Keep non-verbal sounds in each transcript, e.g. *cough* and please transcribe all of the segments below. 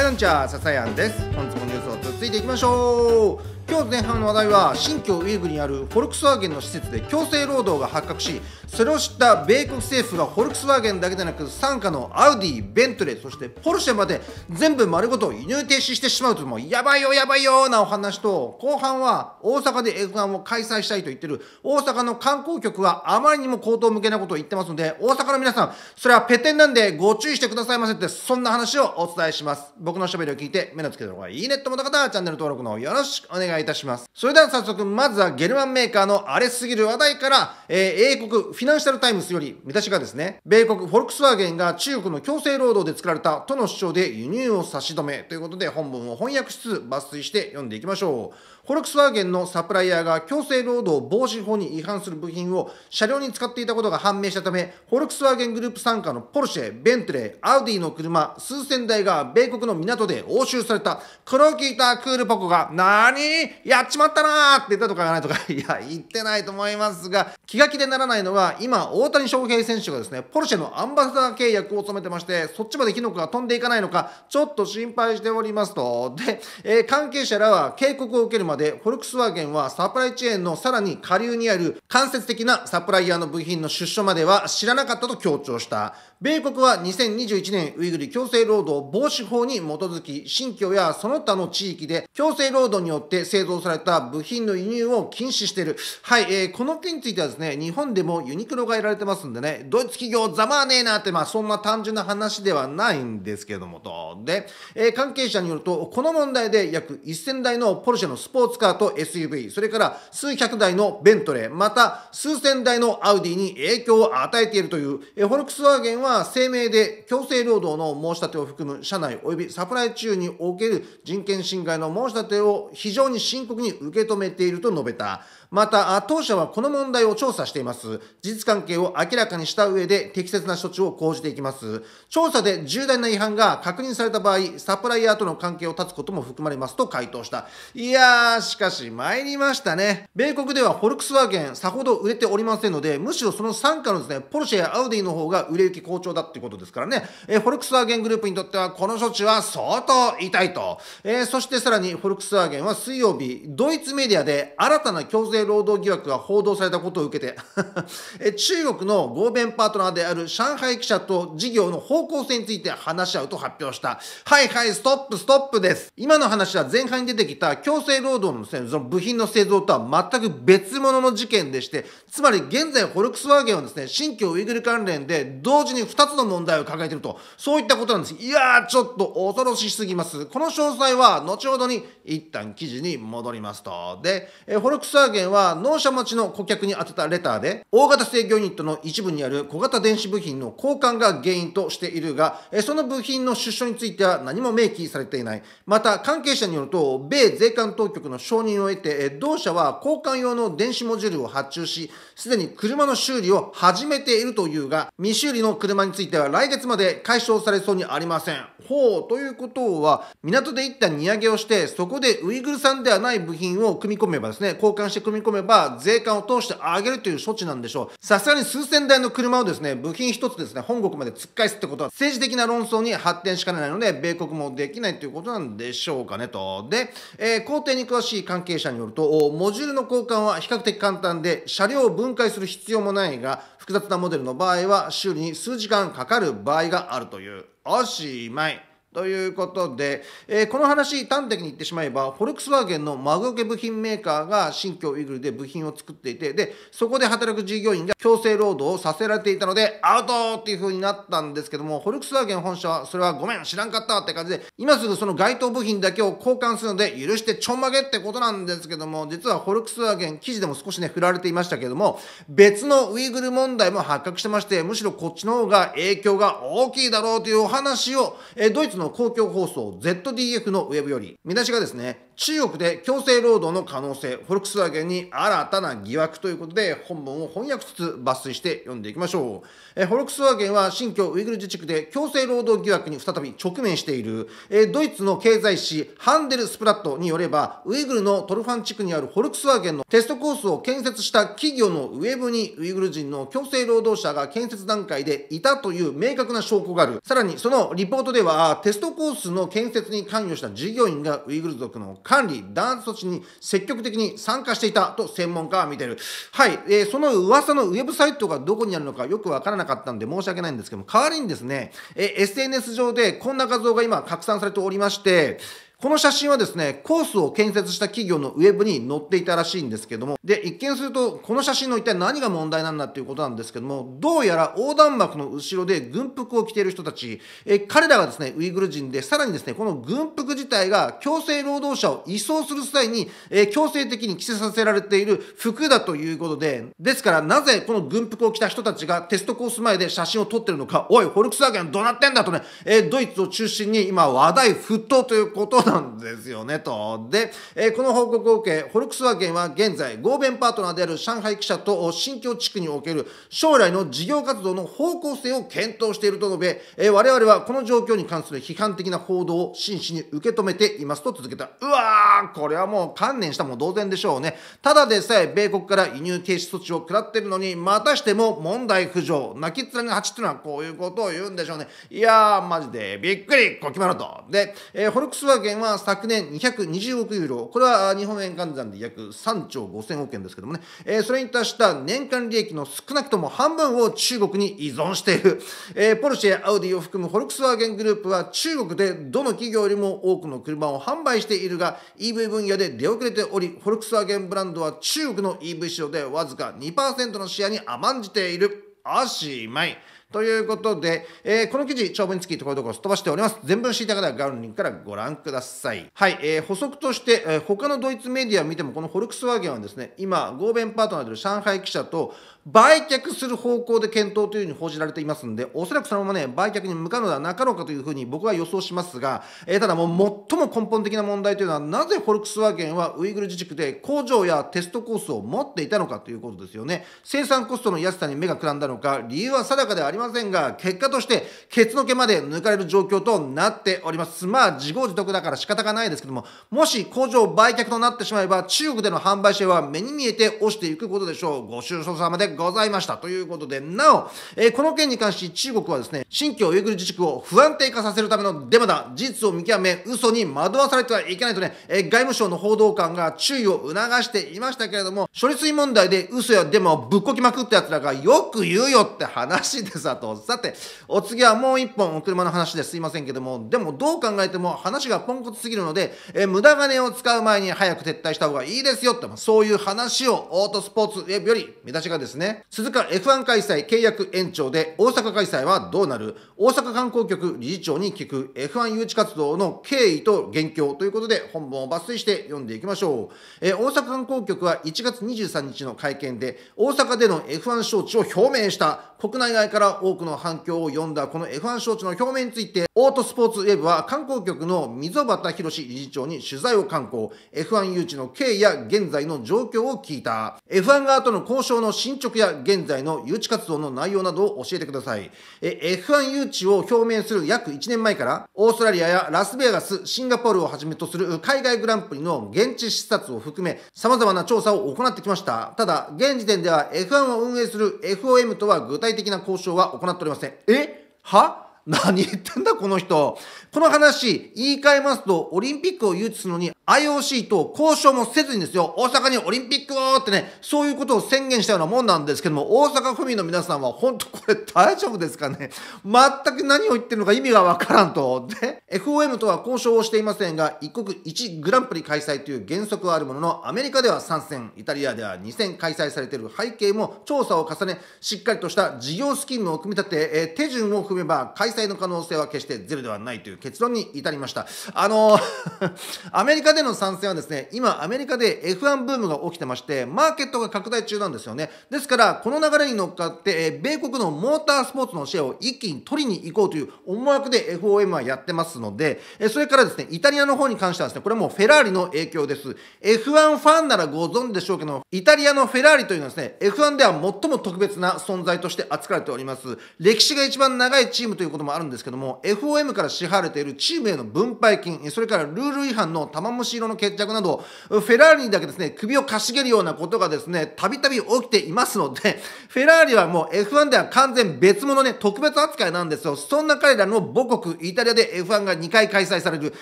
はい、なんちゃ、ささやんです。本日もニュースを続いていきましょう。今日前半の話題は新疆ウイグルにあるフォルクスワーゲンの施設で強制労働が発覚しそれを知った米国政府がフォルクスワーゲンだけでなく傘下のアウディベントレーそしてポルシェまで全部丸ごと輸入停止してしまうともうやばいよやばいよなお話と後半は大阪で F1 を開催したいと言ってる大阪の観光局はあまりにも口頭向けなことを言ってますので大阪の皆さんそれはペテンなんでご注意してくださいませってそんな話をお伝えします僕のしゃべりを聞いて目のつけた方がいいねと思った方はチャンネル登録のよろしくお願いしますいいたします。それでは早速、まずはゲルマンメーカーの荒れすぎる話題から、えー、英国フィナンシャルタイムズより、見出しがですね、米国フォルクスワーゲンが中国の強制労働で作られたとの主張で輸入を差し止めということで本文を翻訳しつつ抜粋して読んでいきましょう。コルクスワーゲンのサプライヤーが強制労働防止法に違反する部品を車両に使っていたことが判明したため、フォルクスワーゲングループ傘下のポルシェ、ベントレー、アウディの車数千台が米国の港で押収された。黒れを聞いたクールポコが、なーにやっちまったなーって言ったとかがないとか、*laughs* いや、言ってないと思いますが、気が気でならないのは、今、大谷翔平選手がですね、ポルシェのアンバサダー契約を務めてまして、そっちまで火の粉が飛んでいかないのか、ちょっと心配しておりますと。で、えー、関係者らは警告を受けるまでで、フォルクスワーゲンはサプライチェーンのさらに下流にある間接的なサプライヤーの部品の出所までは知らなかったと強調した。米国は2021年ウイグル強制労働防止法に基づき、新疆やその他の地域で強制労働によって製造された部品の輸入を禁止している。はい、えー、この件についてはですね、日本でもユニクロがやられてますんでね、ドイツ企業ざまあねえなって、まあそんな単純な話ではないんですけどもと。で、えー、関係者によると、この問題で約1000台のポルシェのスポーツカーと SUV、それから数百台のベントレー、また数千台のアウディに影響を与えているという、えー、フォルクスワーゲンはは声明で強制労働の申し立てを含む社内及びサプライ中における人権侵害の申し立てを非常に深刻に受け止めていると述べた。また当社はこの問題を調査しています事実関係を明らかにした上で適切な処置を講じていきます調査で重大な違反が確認された場合サプライヤーとの関係を断つことも含まれますと回答したいやーしかし参りましたね米国ではフォルクスワーゲンさほど売れておりませんのでむしろその傘下のですねポルシェやアウディの方が売れ行き好調だっていうことですからね、えフォルクスワーゲングループにとってはこの処置は相当痛いと、えー、そしてさらにフォルクスワーゲンは水曜日ドイツメディアで新たな強制性労働疑惑が報道されたことを受けて *laughs* 中国の合弁パートナーである上海記者と事業の方向性について話し合うと発表した。はいはい、ストップ、ストップです。今の話は前半に出てきた強制労働のその部品の製造とは全く別物の事件でして、つまり現在フォルクスワーゲンはですね、新疆ウイグル関連で同時に2つの問題を抱えていると、そういったことなんです。いやー、ちょっと恐ろしすぎます。この詳細は後ほどに一旦記事に戻りますと。で、フォルクスワーゲンは納車待ちの顧客に宛てたレターで、大型制御ユニットの一部にある小型電子部品の交換が原因としているが、その部品の出所については何も明記されていない。また、関係者によると、米税関当局の承認を得て、同社は交換用の電子モジュールを発注し、すでに車の修理を始めているというが、未修理の車については来月まで解消されそうにありません。ほう、ということは、港で一旦荷上げをして、そこでウイグルんではない部品を組み込めばですね、交換して組み込めば税関を通して上げるという処置なんでしょう。さすがに数千台の車をですね、部品一つですね、本国まで突っ返すってことは政治的な論争に発展しかねないので、米国もできないということなんでしょうかねと。で、えー、工程に詳しい関係者によると、モジュールの交換は比較的簡単で、車両を分解する必要もないが、複雑なモデルの場合は修理に数時間かかる場合があるという。おしまい。ということで、えー、この話端的に言ってしまえばフォルクスワーゲンの孫受け部品メーカーが新疆ウイグルで部品を作っていてでそこで働く従業員が強制労働をさせられていたのでアウトっていう風になったんですけどもフォルクスワーゲン本社はそれはごめん知らんかったって感じで今すぐその該当部品だけを交換するので許してちょんまげってことなんですけども実はフォルクスワーゲン記事でも少しね振られていましたけども別のウイグル問題も発覚してましてむしろこっちの方が影響が大きいだろうというお話を、えー、ドイツのの公共放送 ZDF のウェブより、見出しがですね、中国で強制労働の可能性、フォルクスワーゲンに新たな疑惑ということで、本文を翻訳しつつ抜粋して読んでいきましょう。えフォルクスワーゲンは新疆ウイグル自治区で強制労働疑惑に再び直面している。えドイツの経済誌ハンデルスプラットによれば、ウイグルのトルファン地区にあるフォルクスワーゲンのテストコースを建設した企業のウェブにウイグル人の強制労働者が建設段階でいたという明確な証拠がある。さらにそのリポートでは、テストコースの建設に関与した従業員がウイグル族の管理、弾圧措置に積極的に参加していたと専門家は見ている。はい、えー、その噂のウェブサイトがどこにあるのかよくわからなかったんで申し訳ないんですけども、代わりにですね、えー、SNS 上でこんな画像が今拡散されておりまして、この写真はですね、コースを建設した企業のウェブに載っていたらしいんですけども、で、一見すると、この写真の一体何が問題なんだっていうことなんですけども、どうやら横断幕の後ろで軍服を着ている人たち、え彼らがですね、ウイグル人で、さらにですね、この軍服自体が強制労働者を移送する際に、え強制的に着せさせられている服だということで、ですからなぜこの軍服を着た人たちがテストコース前で写真を撮ってるのか、おい、ホルクスワーゲンどうなってんだとね、えドイツを中心に今話題沸騰ということなんですよねと。で、えー、この報告を受け、フォルクスワーゲンは現在、合弁パートナーである上海記者と新疆地区における将来の事業活動の方向性を検討していると述べ、えー、我々はこの状況に関する批判的な報道を真摯に受け止めていますと続けた。うわー、これはもう観念したも同然でしょうね。ただでさえ米国から輸入停止措置を食らってるのに、またしても問題浮上。泣き連れの蜂っていうのはこういうことを言うんでしょうね。いやー、マジでびっくり、こきまると。で、えー、ルクスワーゲンまあ、昨年220億ユーロ、これは日本円換算で約3兆5000億円ですけどもね、えー、それに達した年間利益の少なくとも半分を中国に依存している、えー、ポルシェ、アウディを含むフォルクスワーゲングループは中国でどの企業よりも多くの車を販売しているが、EV 分野で出遅れており、フォルクスワーゲンブランドは中国の EV 市場でわずか2%のシェアに甘んじている。おしまい。ということで、えー、この記事、長文につきところどころすっ飛ばしております。全文知りたっ方はガウンリンからご覧ください。はい、えー、補足として、えー、他のドイツメディアを見ても、このフォルクスワーゲンはですね、今、合弁パートナーである上海記者と、売却する方向で検討というふうに報じられていますので、おそらくそのままね、売却に向かうのではなかろうかというふうに僕は予想しますが、えー、ただもう最も根本的な問題というのは、なぜフォルクスワーゲンはウイグル自治区で工場やテストコースを持っていたのかということですよね。生産コストの安さに目がくらんだのか、理由は定かではありませんが、結果として、ケツの毛まで抜かれる状況となっております。まあ、自業自得だから仕方がないですけども、もし工場売却となってしまえば、中国での販売者は目に見えて落ちていくことでしょう。ご愁傷様でございました。ということで、なお、えー、この件に関し中国はですね、新疆ウイグル自治区を不安定化させるためのデマだ、事実を見極め、嘘に惑わされてはいけないとね、えー、外務省の報道官が注意を促していましたけれども、処理水問題で嘘やデマをぶっこきまくった奴らがよく言うよって話でさと。さて、お次はもう一本お車の話ですいませんけども、でもどう考えても話がポンコツすぎるので、えー、無駄金を使う前に早く撤退した方がいいですよって、そういう話をオートスポーツウェブより見出しがですね、ね。鈴鹿 F1 開催契約延長で大阪開催はどうなる大阪観光局理事長に聞く F1 誘致活動の経緯と現況ということで本文を抜粋して読んでいきましょう。えー、大阪観光局は1月23日の会見で大阪での F1 招致を表明した国内外から多くの反響を呼んだこの F1 招致の表明についてオートスポーツウェブは観光局の溝端博理事長に取材を敢行 F1 誘致の経緯や現在の状況を聞いた F1 側との交渉の進捗や現在の誘致活動の内容などを教えてください。F1 誘致を表明する約1年前から、オーストラリアやラスベガス、シンガポールをはじめとする海外グランプリの現地視察を含め、様々な調査を行ってきました。ただ、現時点では F1 を運営する FOM とは具体的な交渉は行っておりません。えは何言ってんだこの人。この話、言い換えますと、オリンピックを誘致するのに IOC と交渉もせずにですよ、大阪にオリンピックをってね、そういうことを宣言したようなもんなんですけども、大阪府民の皆さんは本当これ大丈夫ですかね全く何を言ってるのか意味がわからんと。で、FOM とは交渉をしていませんが、一国一グランプリ開催という原則はあるものの、アメリカでは3戦、イタリアでは2戦開催されている背景も調査を重ね、しっかりとした事業スキームを組み立て、え手順を踏めば開催済の可能性は決してゼロではないという結論に至りました。あの *laughs* アメリカでの参戦はですね、今アメリカで F1 ブームが起きてまして、マーケットが拡大中なんですよね。ですから、この流れに乗っかって、え米国のモータースポーツのシェアを一気に取りに行こうという思惑で FOM はやってますので、えそれからですね、イタリアの方に関してはですね、これもフェラーリの影響です。F1 ファンならご存知でしょうけど、イタリアのフェラーリというのはですね、F1 では最も特別な存在として扱われております。歴史が一番長いチームということこともあるんですけども FOM から支払われているチームへの分配金それからルール違反の玉虫色の決着などフェラーリにだけですね首をかしげるようなことがですねたびたび起きていますので *laughs* フェラーリはもう F1 では完全別物ね特別扱いなんですよそんな彼らの母国イタリアで F1 が2回開催される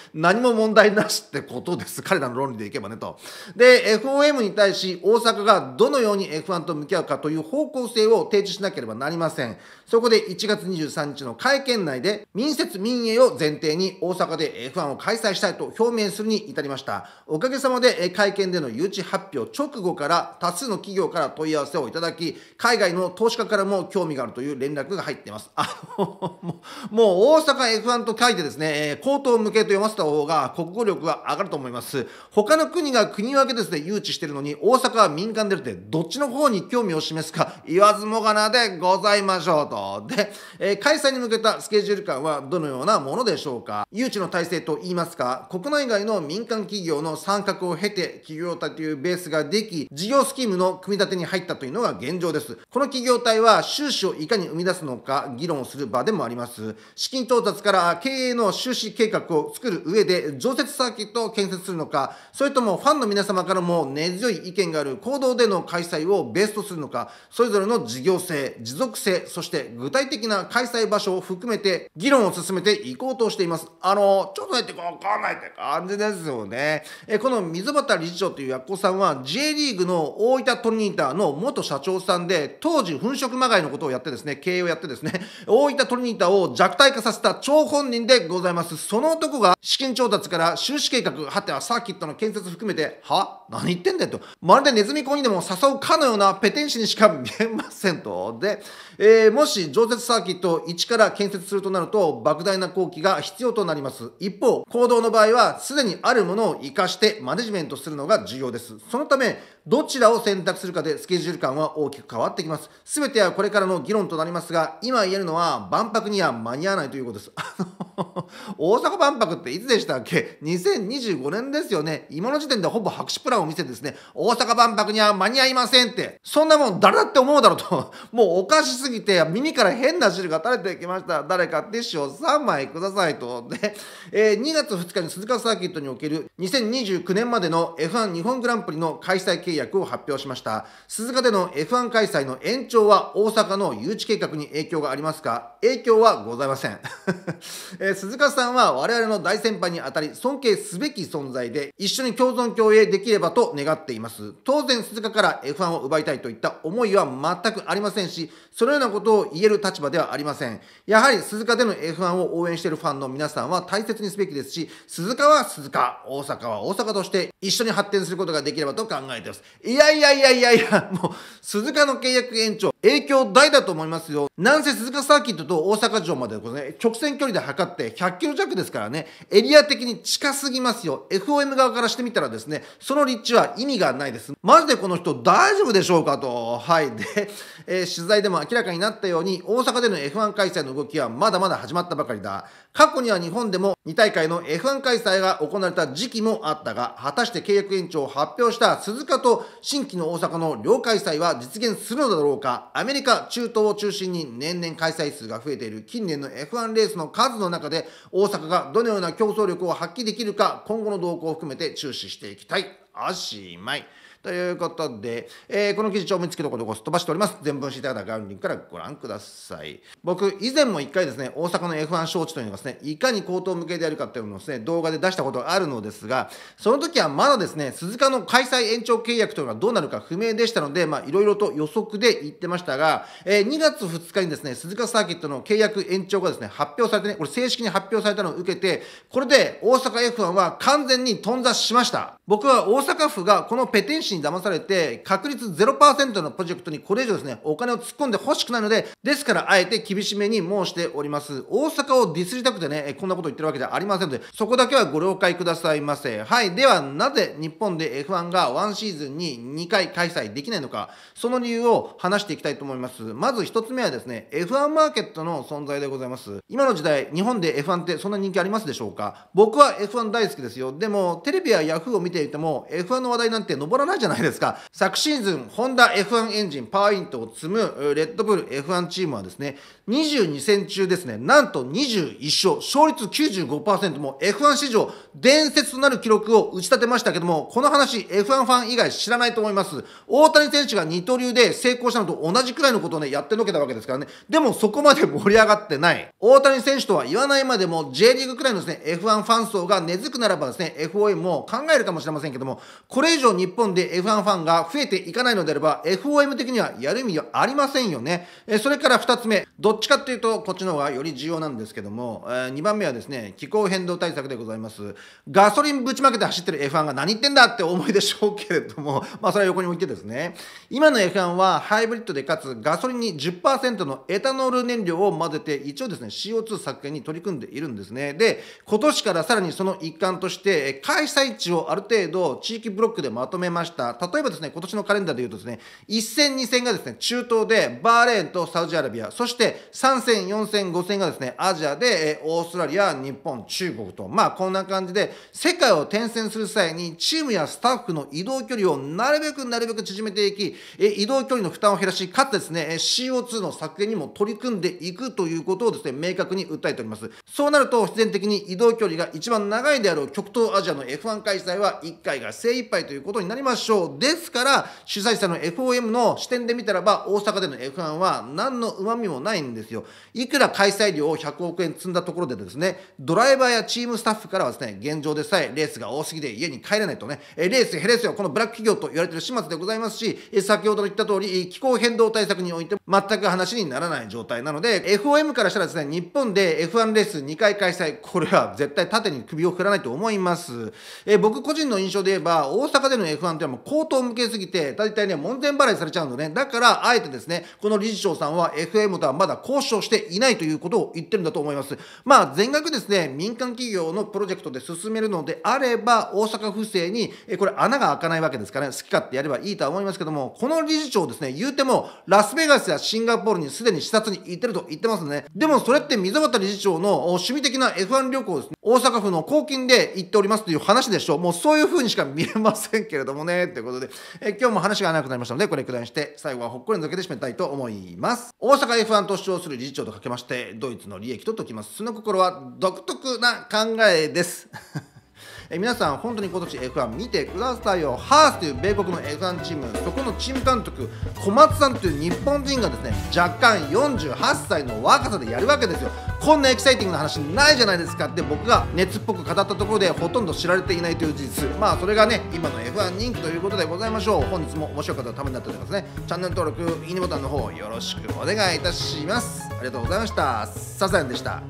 何も問題なしってことです彼らの論理でいけばねとで FOM に対し大阪がどのように F1 と向き合うかという方向性を提示しなければなりませんそこで1月23日の会見県内で民設民営を前提に大阪で F1 を開催したいと表明するに至りました。おかげさまで会見での誘致発表直後から多数の企業から問い合わせをいただき、海外の投資家からも興味があるという連絡が入っています。あの、*laughs* もう大阪 F1 と書いてですね、口頭向けと読ませた方が国語力が上がると思います。他の国が国分けですね、誘致してるのに大阪は民間でるってどっちの方に興味を示すか言わずもがなでございましょうと。で、え開催に向けたスケジュール感はどのようなものでしょうか誘致の体制といいますか、国内外の民間企業の参画を経て、企業体というベースができ、事業スキームの組み立てに入ったというのが現状です。この企業体は収支をいかに生み出すのか議論をする場でもあります。資金到達から経営の収支計画を作る上で、常設サーキットを建設するのか、それともファンの皆様からも根強い意見がある行動での開催をベースとするのか、それぞれの事業性、持続性、そして具体的な開催場所を含め含めて議論を進めていこうとしています。あの、ちょっとねってかんないって感じですよね。えこの溝端理事長というやっこさんは J リーグの大分トリニータの元社長さんで、当時粉飾まがいのことをやってですね、経営をやってですね、大分トリニータを弱体化させた張本人でございます。その男が資金調達から収支計画、はてはサーキットの建設含めて、は何言ってんだよと。まるでネズミ講にでも誘うかのようなペテン師にしか見えませんと。で、えー、もし常設サーキットを一から建設設するとなると莫大な工期が必要となります一方行動の場合はすでにあるものを活かしてマネジメントするのが重要ですそのためどちらを選択するかでスケジュール感は大きく変わってきますすべてはこれからの議論となりますが今言えるのは万博には間に合わないということです大阪万博っていつでしたっけ2025年ですよね今の時点でほぼ白紙プランを見せてですね大阪万博には間に合いませんってそんなもん誰だって思うだろうともうおかしすぎて耳から変な汁が垂れてきました誰かティッシュを3枚くださいと。で、えー、2月2日に鈴鹿サーキットにおける2029年までの F1 日本グランプリの開催契約を発表しました。鈴鹿での F1 開催の延長は大阪の誘致計画に影響がありますか影響はございません、*laughs* えー、鈴鹿さんは我々の大先輩にあたり尊敬すべき存在で一緒に共存共栄できればと願っています。当然鈴鹿から F1 を奪いたいといった思いは全くありませんし、そのようなことを言える立場ではありません。やはり鈴鹿での F1 を応援しているファンの皆さんは大切にすべきですし、鈴鹿は鈴鹿、大阪は大阪として一緒に発展することができればと考えています。いやいやいやいやいや、もう鈴鹿の契約延長、影響大だと思いますよ。なんせ鈴鹿サーキットと大阪城までこれ、ね、直線距離で測って100キロ弱ですからね、エリア的に近すぎますよ。FOM 側からしてみたらですね、その立地は意味がないです。マジでこの人大丈夫でしょうかと。はい。で、えー、取材でも明らかになったように、大阪での F1 開催の動きはまだまだ始まったばかりだ。過去には日本でも2大会の F1 開催が行われた時期もあったが、果たして契約延長を発表した鈴鹿と新規の大阪の両開催は実現するのだろうかアメリカ、中東を中心に年々開催数が増えている近年の F1 レースの数の中で、大阪がどのような競争力を発揮できるか、今後の動向を含めて注視していきたい。おしまい。ということで、えー、この記事調味付きのことをごすっ飛ばしております全文知りたい方概要欄からご覧ください僕以前も一回ですね大阪の F1 招致というのがですねいかに高等向けであるかというのをですね動画で出したことがあるのですがその時はまだですね鈴鹿の開催延長契約というのがどうなるか不明でしたのでまあいろいろと予測で言ってましたが、えー、2月2日にですね鈴鹿サーキットの契約延長がですね発表されてねこれ正式に発表されたのを受けてこれで大阪 F1 は完全に頓挫しました僕は大阪府がこのペテンシに騙されて、確率0%のプロジェクトにこれ以上ですね、お金を突っ込んでほしくないので、ですからあえて厳しめに申しております。大阪をディスりたくてね、こんなこと言ってるわけではありませんので、そこだけはご了解くださいませ。はい。では、なぜ日本で F1 が1シーズンに2回開催できないのか、その理由を話していきたいと思います。まず1つ目はですね、F1 マーケットの存在でございます。今の時代、日本で F1 ってそんな人気ありますでしょうか僕は F1 大好きですよ。でも、テレビや Yahoo を見ていても、F1 の話題なんて登らないじゃないですか昨シーズンホンダ F1 エンジンパワーイントを積むレッドブル F1 チームはですね22戦中ですねなんと21勝勝率95%も F1 史上伝説となる記録を打ち立てましたけどもこの話 F1 ファン以外知らないと思います大谷選手が二刀流で成功したのと同じくらいのことをねやってのけたわけですからねでもそこまで盛り上がってない大谷選手とは言わないまでも J リーグくらいのですね F1 ファン層が根付くならばですね FOM も考えるかもしれませんけどもこれ以上日本で F1 ファンが増えていかないのであれば、FOM 的にはやる意味はありませんよね。えそれから二つ目、どっちかっていうと、こっちの方がより重要なんですけども、え2番目はですね、気候変動対策でございます。ガソリンぶちまけて走ってる F1 が何言ってんだって思いでしょうけれども、*laughs* まあそれは横に置いてですね、今の F1 はハイブリッドでかつガソリンに10%のエタノール燃料を混ぜて、一応ですね、CO2 削減に取り組んでいるんですね。で、今年からさらにその一環として、開催地をある程度地域ブロックでまとめまして、。例えばですね、今年のカレンダーで言うとですね、1戦、2戦がですね、中東でバーレーンとサウジアラビア、そして3戦、4戦、5戦がですね、アジアで、えオーストラリア、日本、中国と、まあこんな感じで、世界を転戦する際に、チームやスタッフの移動距離をなるべくなるべく縮めていき、え移動距離の負担を減らし、かつですね、CO2 の削減にも取り組んでいくということをですね、明確に訴えております。そうなると、必然的に移動距離が一番長いであろう極東アジアの F1 開催は1回が精一杯ということになりましょう。しょうですから主催者の FOM の視点で見たらば大阪での F1 は何の旨味もないんですよいくら開催料を100億円積んだところでですねドライバーやチームスタッフからはですね現状でさえレースが多すぎて家に帰れないとねレース減れすよこのブラック企業と言われてる始末でございますし先ほど言った通り気候変動対策において全く話にならない状態なので FOM からしたらですね日本で F1 レース2回開催これは絶対縦に首を振らないと思いますえ僕個人の印象で言えば大阪での F1 というのはの高騰向けすぎて、大体ね、門前払いされちゃうのね。だから、あえてですね、この理事長さんは FM とはまだ交渉していないということを言ってるんだと思います。まあ、全額ですね、民間企業のプロジェクトで進めるのであれば、大阪府政に、えこれ穴が開かないわけですから、ね、好き勝手やればいいとは思いますけども、この理事長ですね、言うても、ラスベガスやシンガポールにすでに視察に行ってると言ってますね。でも、それって溝端理事長の趣味的な F1 旅行ですね。大阪府の公金で行っておりますという話でしょう。もうそういう風にしか見えませんけれどもね。ということで、え今日も話が長くなりましたのでこれくらいにして最後はほっこりの抜けて締めたいと思います大阪 F1 と主張する理事長とかけましてドイツの利益と解きますその心は独特な考えですえ皆さん本当に今年 F1 見てくださいよハースという米国の F1 チームそこのチーム監督小松さんという日本人がですね若干48歳の若さでやるわけですよこんなエキサイティングな話ないじゃないですかって僕が熱っぽく語ったところでほとんど知られていないという事実まあそれがね今の F1 人気ということでございましょう本日も面白かったためになっておりますねチャンネル登録いいねボタンの方よろしくお願いいたしますありがとうございましたサザエンでした